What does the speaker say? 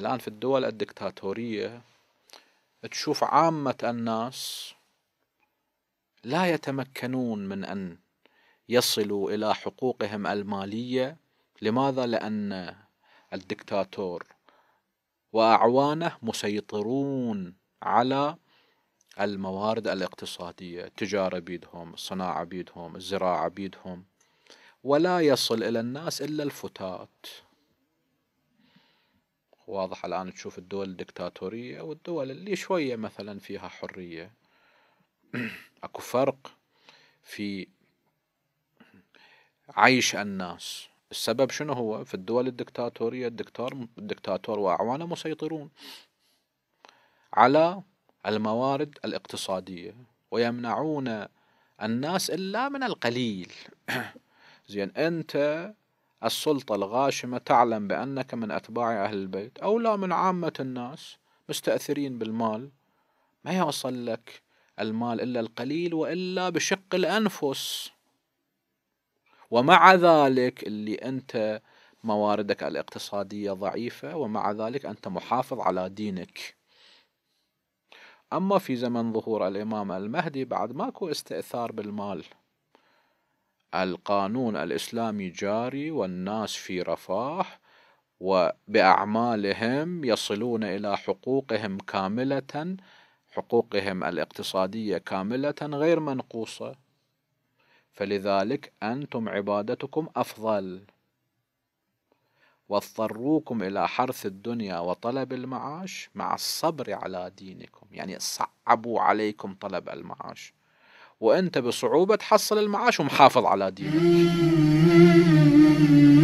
الآن في الدول الدكتاتورية تشوف عامة الناس لا يتمكنون من أن يصلوا إلى حقوقهم المالية لماذا؟ لأن الدكتاتور وأعوانه مسيطرون على الموارد الاقتصادية التجارة بيدهم الصناعة بيدهم الزراعة بيدهم ولا يصل إلى الناس إلا الفتات واضح الآن تشوف الدول الدكتاتورية والدول اللي شوية مثلا فيها حرية أكو فرق في عيش الناس السبب شنو هو في الدول الدكتاتورية الدكتور الدكتاتور وأعوانه مسيطرون على الموارد الاقتصادية ويمنعون الناس إلا من القليل زين أنت السلطة الغاشمة تعلم بأنك من أتباع أهل البيت أو لا من عامة الناس مستأثرين بالمال ما يوصل لك المال إلا القليل وإلا بشق الأنفس ومع ذلك اللي أنت مواردك الاقتصادية ضعيفة ومع ذلك أنت محافظ على دينك أما في زمن ظهور الإمام المهدي بعد ماكو استئثار بالمال القانون الإسلامي جاري والناس في رفاه وبأعمالهم يصلون إلى حقوقهم كاملة حقوقهم الاقتصادية كاملة غير منقوصة فلذلك أنتم عبادتكم أفضل واضطروكم إلى حرث الدنيا وطلب المعاش مع الصبر على دينكم يعني صعبوا عليكم طلب المعاش وانت بصعوبه تحصل المعاش ومحافظ على دينك